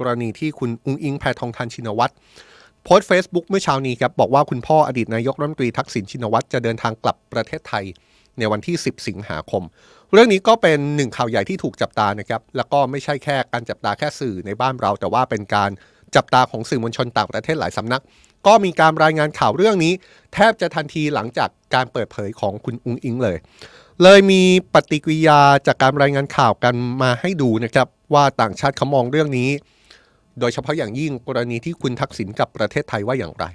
กรณีที่คุณอุงอิง แพทองทานชินวัตรโพสต์เฟซบุ๊กเมื่อเช้านี้ครับบอกว่าคุณพ่ออดีตนายกรัฐมนตรีทักษิณชินวัตรจะ เดินทางกลับประเทศไทยในวันที่ 10 สิงหาคม เรื่องนี้ก็เป็นหนึ่งข่าวใหญ่ที่ถูกจับตานะครับแล้วก็ไม่ใช่แค่การจับตาแค่สื่อในบ้านเรา แต่ว่าเป็นการจับตาของสื่อมวลชนต่างประเทศหลายสำนัก ก็มีการรายงานข่าวเรื่องนี้ แทบจะทันทีหลังจากการเปิดเผยของคุณอุงอิง เลย เลยมีปฏิกิริยาจากการรายงานข่าวกันมาให้ดูนะครับว่าต่างชาติเขามองเรื่องนี้โดยเฉพาะอย่างยิ่งกรณีที่คุณทักษิณกับประเทศไทยว่าอย่างไร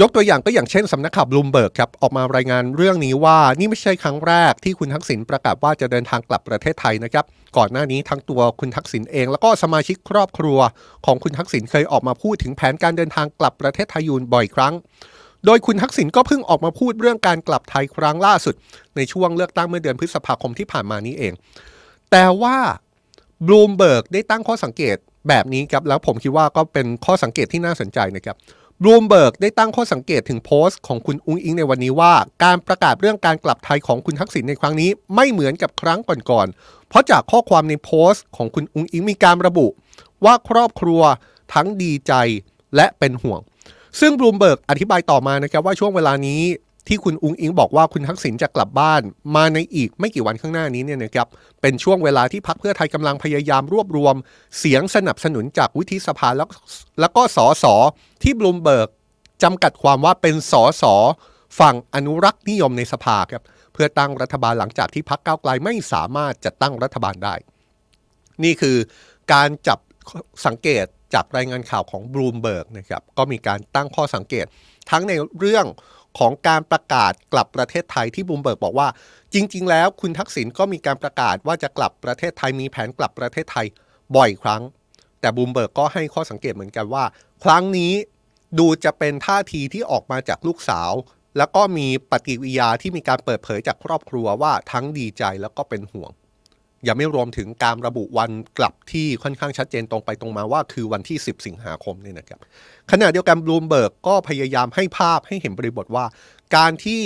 ยกตัวอย่างก็อย่างเช่นสำนักข่าวบลูมเบิร์กครับออกมารายงานเรื่องนี้ว่านี่ไม่ใช่ครั้งแรกที่คุณทักษิณประกาศว่าจะเดินทางกลับประเทศไทยนะครับ ก่อนหน้านี้ทั้งตัวคุณทักษิณเองแล้วก็สมาชิกครอบครัวของคุณทักษิณเคยออกมาพูดถึงแผนการเดินทางกลับประเทศไทยอยู่บ่อยครั้ง โดยคุณทักษิณก็เพิ่งออกมาพูดเรื่องการกลับไทยครั้งล่าสุด ในช่วงเลือกตั้งเมื่อเดือนพฤษภาคมที่ผ่านมานี้เอง แต่ว่าบลูมเบิร์กได้ตั้งข้อสังเกตแบบนี้ครับแล้วผมคิดว่าก็เป็นข้อสังเกตที่น่าสนใจนะครับบลูมเบิร์กได้ตั้งข้อสังเกตถึงโพสต์ของคุณอุ้งอิง ในวันนี้ว่า การประกาศเรื่องการกลับไทยของคุณทักษิณในครั้งนี้ ไม่เหมือนกับครั้งก่อนๆเพราะจากข้อความในโพสต์ ของคุณอุ้งอิง มีการระบุ ว่าครอบครัวทั้งดีใจและเป็นห่วง ซึ่งบลูมเบิร์กอธิบายต่อมานะครับว่าช่วงเวลานี้ที่คุณอุงอิงบอกว่าคุณทักษิณจะกลับบ้านมาในอีกไม่กี่วันข้างหน้านี้เนี่ยนะครับเป็นช่วงเวลาที่พักเพื่อไทยกำลังพยายามรวบรวม เสียงสนับสนุนจากวุฒิสภา แล้วแล้วก็สอสอที่บลูมเบิร์กจำกัดความว่าเป็นสอสอฝั่งอนุรักษ์นิยมในสภาครับเพื่อตั้งรัฐบาลหลังจากที่พักเก้าไกลไม่สามารถจัดตั้งรัฐบาลได้ นี่คือการจับสังเกตจากรายงานข่าวของบลูมเบิร์กนะครับก็มีการตั้งข้อสังเกตทั้งในเรื่องของการประกาศกลับประเทศไทยที่บูมเบิร์กบอกว่า จริง ๆ แล้ว คุณทักษิณก็มีการประกาศว่าจะกลับประเทศไทยมีแผนกลับประเทศไทยบ่อยครั้ง แต่บูมเบิร์กก็ให้ข้อสังเกตเหมือนกันว่า ครั้งนี้ดูจะเป็นท่าทีที่ออกมาจากลูกสาว แล้วก็มีปฏิกิริยาที่มีการเปิดเผยจากครอบครัวว่าทั้งดีใจแล้วก็เป็นห่วงยังไม่รวมถึงการระบุวันกลับที่ค่อนข้างชัดเจนตรงไปตรงมาว่าคือวันที่ 10 สิงหาคมนี่นะครับขณะเดียวกันบลูมเบิร์กก็พยายามให้ภาพให้เห็นบริบทว่า การที่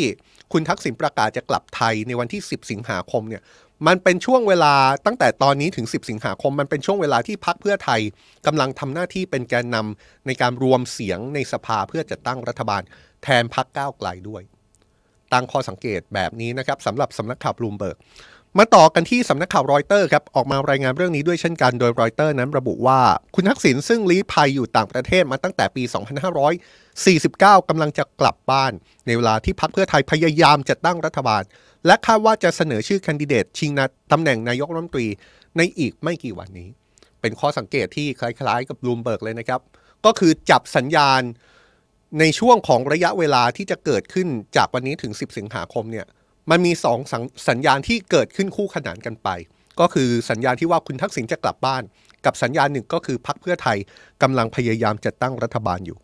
คุณทักษิณประกาศจะกลับไทยในวันที่ 10 สิงหาคมเนี่ยมันเป็นช่วงเวลาตั้งแต่ตอนนี้ถึง 10 สิงหาคม มันเป็นช่วงเวลาที่พักเพื่อไทยกำลังทำหน้าที่เป็นแกนนำในการรวมเสียงในสภาเพื่อจะตั้งรัฐบาลแทนพักก้าวไกลด้วยตั้งข้อสังเกตแบบนี้นะครับสำหรับสำนักข่าวบลูมเบิร์กมาต่อกันที่สำนักข่าวรอยเตอร์ครับออกมารายงานเรื่องนี้ด้วยเช่นกัน โดยรอยเตอร์ นั้นระบุว่าคุณทักษิณซึ่งลี้ภัยอยู่ต่างประเทศมาตั้งแต่ปี 2549 กำลังจะกลับบ้าน ในเวลาที่พักเพื่อไทยพยายามจัดตั้งรัฐบาล และคาดว่าจะเสนอชื่อแคนดิเดตชิงนตำแหน่งนายกรัฐมนตรีในอีกไม่กี่วันนี้ เป็นข้อสังเกตที่คล้ายๆ กับบลูมเบิร์กเลยนะครับ ก็คือจับสัญญาณในช่วงของระยะเวลาที่จะเกิดขึ้นจากวันนี้ถึง 10 สิงหาคมเนี่ยมันมีสองสัญญาณที่เกิดขึ้นคู่ขนานกันไป ก็คือสัญญาณที่ว่าคุณทักษิณจะกลับบ้าน กับสัญญาณหนึ่งก็คือพักเพื่อไทยกำลังพยายามจะตั้งรัฐบาลอยู่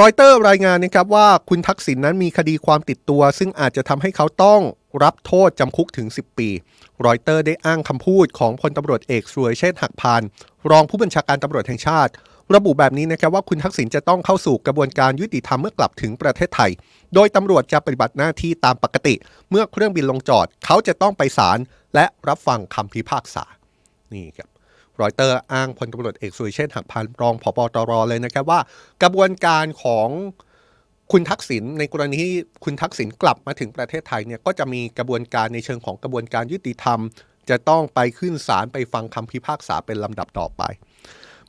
รอยเตอร์ รายงานนะครับว่าคุณทักษิณนนั้นมีคดีความติดตัว ซึ่งอาจจะทำให้เขาต้องรับโทษจำคุกถึง 10 ปี รอยเตอร์ได้อ้างคำพูดของพลตำรวจเอกสุรเชษฐ์หักพาน รองผู้บัญชาการตำรวจแห่งชาติระบุแบบนี้นะครับว่าคุณทักษิณจะต้องเข้าสู่กระบวนการยุติธรรมเมื่อกลับถึงประเทศไทย โดยตำรวจจะปฏิบัติหน้าที่ตามปกติ เมื่อเครื่องบินลงจอดเขาจะต้องไปศาลและรับฟังคำพิพากษา นี่ครับรอยเตอร์อ้างพลตำรวจเอกสุริเชษฐ์หักพานรองผบตรเลยนะครับว่ากระบวนการของคุณทักษิณในกรณีที่คุณทักษิณกลับมาถึงประเทศไทยเนี่ยก็จะมีกระบวนการในเชิงของกระบวนการยุติธรรม จะต้องไปขึ้นศาลไปฟังคำพิพากษาเป็นลำดับต่อไป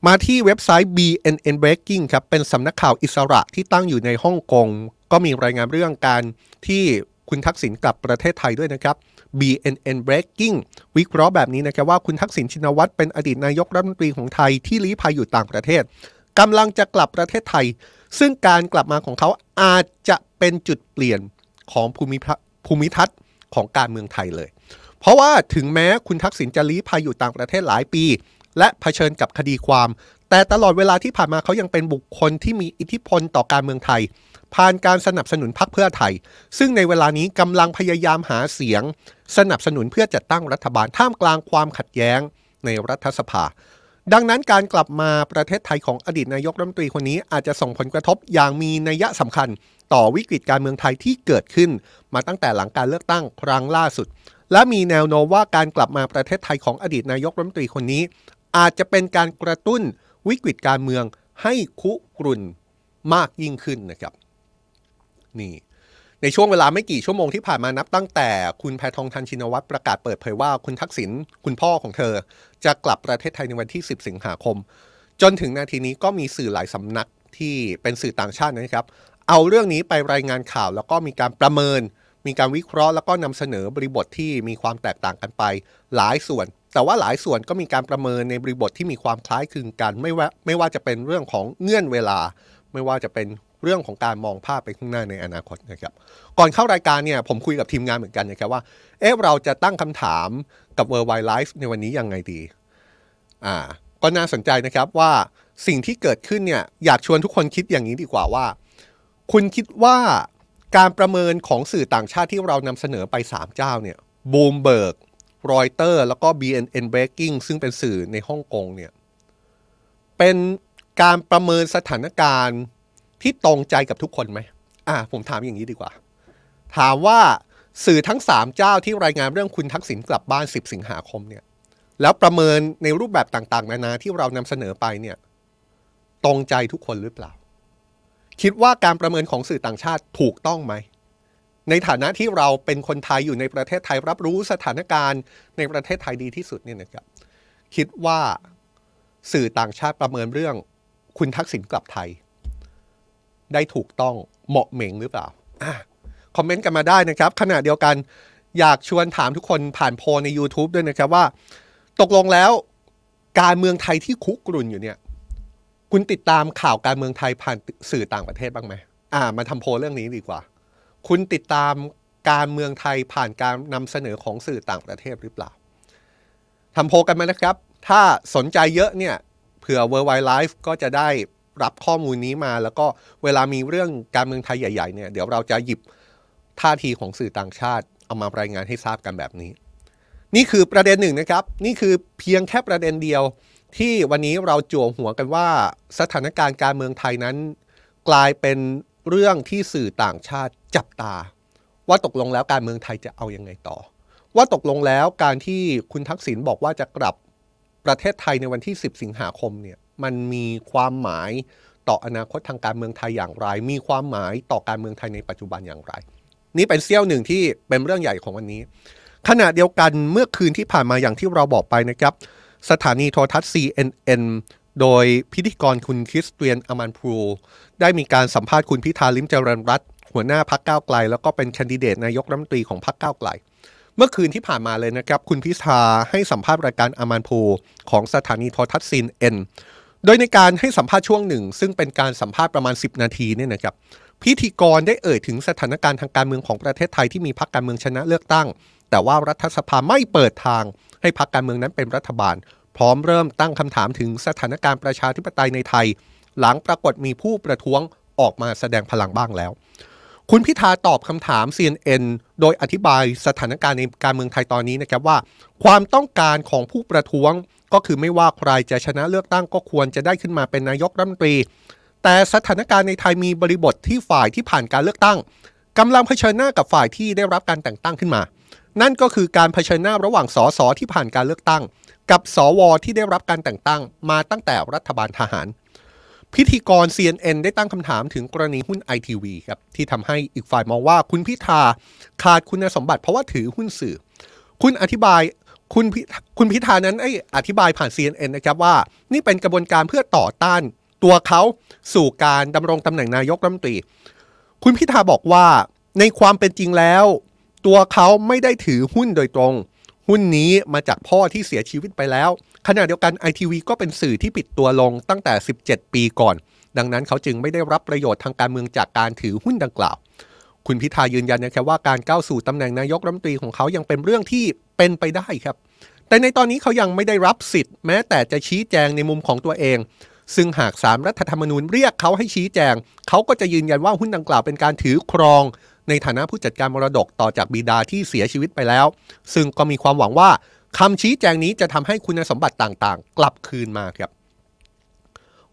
มาที่เว็บไซต์ BNN Breaking ครับ เป็นสำนักข่าวอิสระที่ตั้งอยู่ในฮ่องกง ก็มีรายงานเรื่องการที่คุณทักษิณกลับประเทศไทยด้วยนะครับ BNN Breaking วิเคราะห์แบบนี้นะครับว่าคุณทักษิณชินวัตรเป็นอดีตนายกรัฐมนตรีของไทยที่ลี้ภัยอยู่ต่างประเทศกำลังจะกลับประเทศไทย ซึ่งการกลับมาของเขาอาจจะเป็นจุดเปลี่ยนของภูมิภูมิทัศน์ของการเมืองไทยเลย เพราะว่าถึงแม้คุณทักษิณจะลี้ภัยอยู่ต่างประเทศหลายปีและะเผชิญกับคดีความ แต่ตลอดเวลาที่ผ่านมาเขายังเป็นบุคคลที่มีอิทธิพลต่อการเมืองไทย ผ่านการสนับสนุนพรรคเพื่อไทย ซึ่งในเวลานี้กำลังพยายามหาเสียง สนับสนุนเพื่อจัดตั้งรัฐบาลท่ามกลางความขัดแย้งในรัฐสภา ดังนั้นการกลับมาประเทศไทยของอดีตนายกรัฐมนตรีคนนี้อาจจะส่งผลกระทบ อย่างมีนัยสำคัญ ต่อวิกฤตการเมืองไทยที่เกิดขึ้นมาตั้งแต่หลังการเลือกตั้งครั้งล่าสุด และมีแนวโน้มว่าการกลับมาประเทศไทยของอดีตนายกรัฐมนตรีคนนี้อาจจะเป็นการกระตุ้นวิกฤตการเมืองให้คุกรุ่นมากยิ่งขึ้นนะครับนี่ในช่วงเวลาไม่กี่ชั่วโมงที่ผ่านมานับตั้งแต่คุณแพทองทันชินวัตรประกาศเปิดเผยว่าคุณทักษิณคุณพ่อของเธอ จะกลับประเทศไทยในวันที่ 10 สิงหาคม จนถึงนาทีนี้ก็มีสื่อหลายสำนักที่เป็นสื่อต่างชาตินะครับ เอาเรื่องนี้ไปรายงานข่าวแล้วก็มีการประเมิน มีการวิเคราะห์แล้วก็นำเสนอบริบทที่มีความแตกต่างกันไปหลายส่วนแต่ว่าหลายส่วนก็มีการประเมินในบริบทที่มีความคล้ายคลึงกันไม่ว่าไม่ว่าจะเป็นเรื่องของเงื่อนเวลา ไม่ว่าจะเป็นเรื่องของการมองภาพไปข้างหน้าในอนาคตนะครับก่อนเข้ารายการเนี่ยผมคุยกับทีมงานเหมือนกันนะครับว่าเอ๊ะเราจะตั้งคำถามกับ World Wide Life ในวันนี้ยังไงดีอ่าก็น่าสนใจนะครับว่าสิ่งที่เกิดขึ้นเนี่ยอยากชวนทุกคนคิดอย่างนี้ดีกว่าว่า คุณคิดว่าการประเมินของสื่อต่างชาติที่เรานำเสนอไป 3 เจ้าเนี่ยบูมเบิร์กรอยเตอร์แล้วก็ BNN Breaking ซึ่งเป็นสื่อในฮ่องกงเนี่ยเป็นการประเมินสถานการณ์ที่ตรงใจกับทุกคนไหมอ่าผมถามอย่างนี้ดีกว่า ถามว่าสื่อทั้ง 3 เจ้าที่รายงานเรื่องคุณทักษิณกลับบ้าน 10 สิงหาคมเนี่ยแล้วประเมินในรูปแบบต่างๆนานาที่เรานำเสนอไปเนี่ยตรงใจทุกคนหรือเปล่า คิดว่าการประเมินของสื่อต่างชาติถูกต้องไหมในฐานะที่เราเป็นคนไทยอยู่ในประเทศไทย รับรู้สถานการณ์ในประเทศไทยดีที่สุดเนี่ยนะครับคิดว่าสื่อต่างชาติประเมินเรื่องคุณทักษิณกลับไทย ได้ถูกต้องเหมาะเหม่งหรือเปล่าอคอมเมนต์กันมาได้นะครับ ขณะเดียวกันอยากชวนถามทุกคนผ่านโพลใน YouTube ด้วยนะครับว่าตกลงแล้ว การเมืองไทยที่คุกรุ่นอยู่เนี่ยคุณติดตามข่าวการเมืองไทยผ่านสื่อต่างประเทศบ้างไหมอ่ามาทำโพลเรื่องนี้ดีกว่าคุณติดตามการเมืองไทยผ่านการนำเสนอของสื่อต่างประเทศหรือเปล่าทำโพกันมานะครับ ถ้าสนใจเยอะเนี่ย เผื่อ World Wide Life ก็จะได้รับข้อมูลนี้มา แล้วก็เวลามีเรื่องการเมืองไทยใหญ่ ๆเนี่ยเดี๋ยวเราจะหยิบท่าทีของสื่อต่างชาติ เอามารายงานให้ทราบกันแบบนี้ นี่คือประเด็นหนึ่งนะครับ นี่คือเพียงแค่ประเด็นเดียวที่วันนี้เราจวงหัวกันว่าสถานการณ์การเมืองไทยนั้นกลายเป็นเรื่องที่สื่อต่างชาติจับตา ว่าตกลงแล้วการเมืองไทยจะเอาอยัางไงต่อ ว่าตกลงแล้วการที่คุณทักษิณบอกว่าจะกลับประเทศไทยในวันที่ 10 สิงหาคมเนี่ยมันมีความหมายต่ออนาคตทางการเมืองไทยอย่างไร มีความหมายต่อการเมืองไทยในปัจจุบันอย่างไร นี่เป็นเซี่ยวหนึ่งที่เป็นเรื่องใหญ่ของวันนี้ ขณะเดียวกันเมื่อคืนที่ผ่านมาอย่างที่เราบอกไปนะครับ สถานีโทรทัศน์ CNN โดยพิธีกรคุณคริสเตียนอมันพู ได้มีการสัมภาษณ์คุณพิธาลิมเจริญรัตหัวหน้าพักก้าวไกล แล้วก็เป็นแคนดิเดตนายกรัฐมนตรีของพักก้าวไกล เมื่อคืนที่ผ่านมาเลยนะครับ คุณพิธาให้สัมภาษณ์รายการอมันพู ของสถานีโทรทัศน์ซีนเอ็นโดยในการให้สัมภาษณ์ช่วงหนึ่ง ซึ่งเป็นการสัมภาษณ์ประมาณ10 นาทีเนี่ยนะครับพิธีกรได้เอ่ยถึงสถานการณ์ทางการเมืองของประเทศไทยที่มีพรรคการเมืองชนะเลือกตั้ง แต่ว่ารัฐสภาไม่เปิดทางให้พรรคการเมืองนั้นเป็นรัฐบาลพร้อมเริ่มตั้งคำถามถึงสถานการณ์ประชาธิปไตยในไทย หลังปรากฏมีผู้ประท้วงออกมาแสดงพลังบ้างแล้ว คุณพิธาตอบคำถาม CNN โดยอธิบายสถานการณ์ในการเมืองไทยตอนนี้นะครับว่า ความต้องการของผู้ประท้วงก็คือไม่ว่าใครจะชนะเลือกตั้งก็ควรจะได้ขึ้นมาเป็นนายกรัฐมนตรี แต่สถานการณ์ในไทยมีบริบทที่ฝ่ายที่ผ่านการเลือกตั้งกำลังเผชิญหน้ากับฝ่ายที่ได้รับการแต่งตั้งขึ้นมานั่นก็คือการเผชิญหน้าระหว่างสสที่ผ่านการเลือกตั้ง กับสว ที่ได้รับการแต่งตั้ง มาตั้งแต่รัฐบาลทหาร พิธีกร CNN ได้ตั้งคำถามถึงกรณีหุ้นไอทีวีครับที่ทำให้อีกฝ่ายมองว่า คุณพิธา ขาดคุณสมบัติเพราะว่าถือหุ้นสื่อ คุณอธิบายคุณคุณพิธานั้นไอ้อธิบายผ่าน CNN นะครับว่า นี่เป็นกระบวนการเพื่อต่อต้าน ตัวเขาสู่การดำรงตำแหน่งนายกรัฐมนตรีคุณพิธาบอกว่าในความเป็นจริงแล้วตัวเขาไม่ได้ถือหุ้นโดยตรง หุ้นนี้มาจากพ่อที่เสียชีวิตไปแล้ว ขณะเดียวกันไอทีวีก็เป็นสื่อที่ปิดตัวลงตั้งแต่ 17 ปีก่อน ดังนั้นเขาจึงไม่ได้รับประโยชน์ทางการเมืองจากการถือหุ้นดังกล่าว คุณพิธายืนยันนะครับว่าการก้าวสู่ตำแหน่งนายกรัฐมนตรีของเขา ยังเป็นเรื่องที่เป็นไปได้ครับ แต่ในตอนนี้เขายังไม่ได้รับสิทธิ์แม้แต่จะชี้แจงในมุมของตัวเอง ซึ่งหากสารรัฐธรรมนูญเรียกเขาให้ชี้แจง เขาก็จะยืนยันว่าหุ้นดังกล่าว เป็นการถือครองในฐานะผู้จัดการมรดกต่อจากบิดาที่เสียชีวิตไปแล้ว ซึ่งก็มีความหวังว่าคำชี้แจงนี้จะทำให้คุณสมบัติต่างๆ กลับคืนมาครับ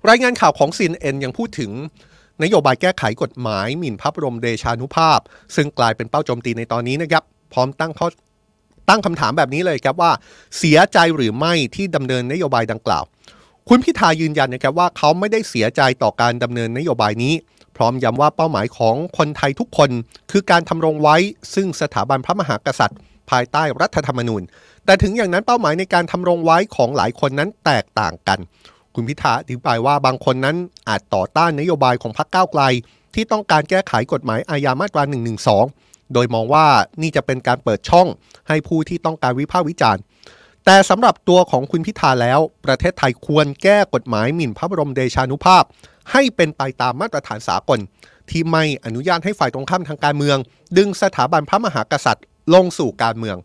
รายงานข่าวของซีนเอ็นยังพูดถึง นโยบายแก้ไขกฎหมายหมิ่นพระบรมเดชานุภาพ ซึ่งกลายเป็นเป้าโจมตีในตอนนี้นะครับพร้อมตั้งข้อตั้งคำถามแบบนี้เลยครับว่า เสียใจหรือไม่ที่ดำเนินนโยบายดังกล่าว คุณพิธายืนยันนะครับว่าเขาไม่ได้เสียใจต่อการดำเนินนโยบายนี้พร้อมย้ำว่าเป้าหมายของคนไทยทุกคนคือการทำรงไว้ซึ่งสถาบันพระมหากษัตริย์ ภายใต้รัฐธรรมนูญ แต่ถึงอย่างนั้นเป้าหมายในการทำรงไว้ของหลายคนนั้นแตกต่างกัน คุณพิธาอธิบายว่าบางคนนั้นอาจต่อต้านนโยบายของพรรคก้าวไกล ที่ต้องการแก้ไขกฎหมายอาญามาตรา 112 โดยมองว่านี่จะเป็นการเปิดช่องให้ผู้ที่ต้องการวิพากษ์วิจารณ์แต่สำหรับตัวของคุณพิธาแล้ว ประเทศไทยควรแก้กฎหมายหมิ่นพระบรมเดชานุภาพให้เป็นไปตามมาตรฐานสากล ที่ไม่อนุญาตให้ฝ่ายตรงข้ามทางการเมือง ดึงสถาบันพระมหากษัตริย์ลงสู่การเมือง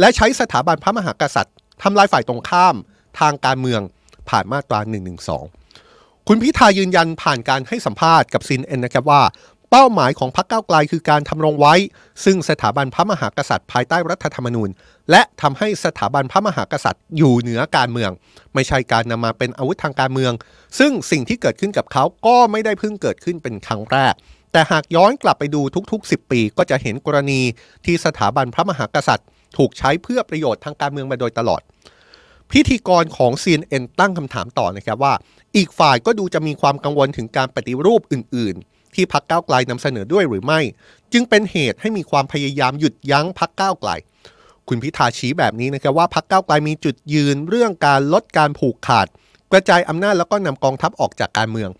และใช้สถาบันพระมหากษัตริย์ทำลายฝ่ายตรงข้ามทางการเมืองผ่านมาตรา1นึคุณพิธายืนยันผ่านการให้สัมภาษณ์กับซินเอ็นนะครับว่าเป้าหมายของพรรคก้าไกลคือการทำรงไว้ ซึ่งสถาบันพระมหากษัตริย์ภายใต้รัฐธรรมนูญ และทำให้สถาบันพระมหากษัตริย์ อยู่เหนือการเมือง ไม่ใช่การนำมาเป็นอาวุธทางการเมือง ซึ่งสิ่งที่เกิดขึ้นกับเขาก็ไม่ได้เพิ่งเกิดขึ้นเป็นครั้งแรก แต่หากย้อนกลับไปดูทุก ๆ10ปี ก็จะเห็นกรณีที่สถาบันพระมหากษัตริย์ ถูกใช้เพื่อประโยชน์ทางการเมืองมาโดยตลอด พิธีกรของ CNN ตั้งคำถามต่อนะครับว่า อีกฝ่ายก็ดูจะมีความกังวลถึงการปฏิรูปอื่นที่พักก้าวไกลนำเสนอด้วยหรือไม่ จึงเป็นเหตุให้มีความพยายามหยุดยั้งพักก้าวไกล คุณพิธาชี้แบบนี้นะครับว่าพักก้าวไกลมีจุดยืนเรื่องการลดการผูกขาด กระจายอำนาจแล้วก็นำกองทัพออกจากการเมือง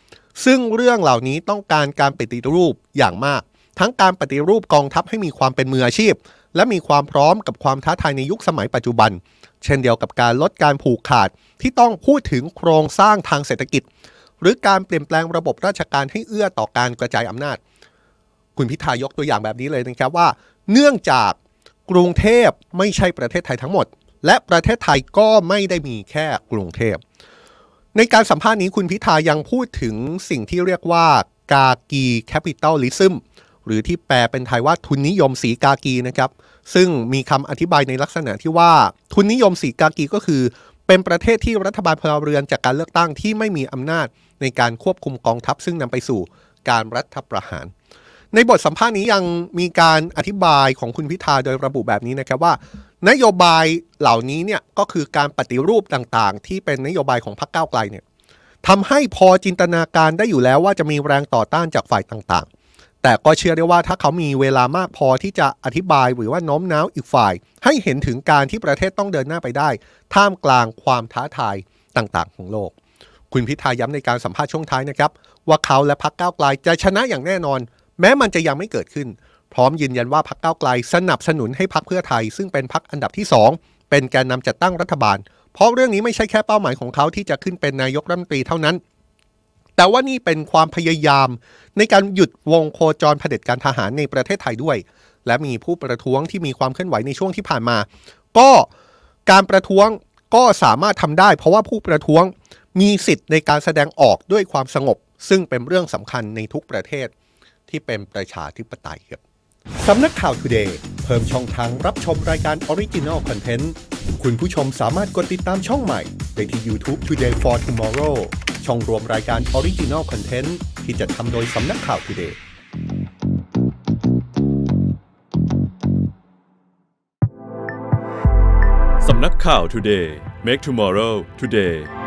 ซึ่งเรื่องเหล่านี้ต้องการการปฏิรูปอย่างมาก ทั้งการปฏิรูปกองทัพให้มีความเป็นมืออาชีพ และมีความพร้อมกับความท้าทายในยุคสมัยปัจจุบัน เช่นเดียวกับการลดการผูกขาดที่ต้องพูดถึงโครงสร้างทางเศรษฐกิจหรือการเปลี่ยนแปลงระบบราชการให้เอื้อต่อการกระจายอำนาจ คุณพิธายกตัวอย่างแบบนี้เลยนะครับว่า เนื่องจากกรุงเทพไม่ใช่ประเทศไทยทั้งหมด และประเทศไทยก็ไม่ได้มีแค่กรุงเทพ ในการสัมภาษณ์นี้คุณพิธายังพูดถึงสิ่งที่เรียกว่ากากีแคปิตอลลิซึมหรือที่แปลเป็นไทยว่าทุนนิยมสีกากีนะครับ ซึ่งมีคำอธิบายในลักษณะที่ว่าทุนนิยมสีกากีก็คือเป็นประเทศที่รัฐบาลพลเรือนจากการเลือกตั้งที่ไม่มีอำนาจในการควบคุมกองทัพซึ่งนำไปสู่การรัฐประหาร ในบทสัมภาษณ์นี้ยังมีการอธิบายของคุณพิธาโดยระบุแบบนี้นะครับว่า นโยบายเหล่านี้เนี่ยก็คือการปฏิรูปต่างๆที่เป็นนโยบายของพรรคก้าวไกลเนี่ยทำให้พอจินตนาการได้อยู่แล้วว่าจะมีแรงต่อต้านจากฝ่ายต่างๆแต่ก็เชื่อได้ว่าถ้าเขามีเวลามากพอที่จะอธิบายหรือว่าน้มน้าวอีกฝ่าย ให้เห็นถึงการที่ประเทศต้องเดินหน้าไปได้ ท่ามกลางความท้าทายต่างๆ ของโลก คุณพิธาย้ำในการสัมภาษณ์ช่วงท้ายนะครับว่าเขาและพรรคก้าวไกลจะชนะอย่างแน่นอน แม้มันจะยังไม่เกิดขึ้น พร้อมยืนยันว่าพรรคก้าวไกล สนับสนุนให้พรรคเพื่อไทย ซึ่งเป็นพรรคอันดับที่ 2 เป็นแกนนาจัดตั้งรัฐบาล เพราะเรื่องนี้ไม่ใช่แค่เป้าหมายของเขาที่จะขึ้นเป็นนายกรัฐมนตรีเท่านั้นแต่ว่านี่เป็นความพยายามในการหยุดวงโคจรเผด็จการทหารในประเทศไทยด้วย และมีผู้ประท้วงที่มีความเคลื่อนไหวในช่วงที่ผ่านมา ก็การประท้วงก็สามารถทำได้ เพราะว่าผู้ประท้วงมีสิทธิ์ในการแสดงออกด้วยความสงบ ซึ่งเป็นเรื่องสำคัญในทุกประเทศ ที่เป็นประชาธิปไตยครับสำนักข่าว t เดย์เพิ่มช่องทางรับชมรายการออริจินอลคอนเทนต์คุณผู้ชมสามารถกดติดตามช่องใหม่ได้ที่ YouTube Today for Tomorrow ช่องรวมรายการออริจินอลคอนเทนต์ที่จัดทำโดยสำนักข่าวทีเดสำนักข่าวทูเดย์ Make Tomorrow Today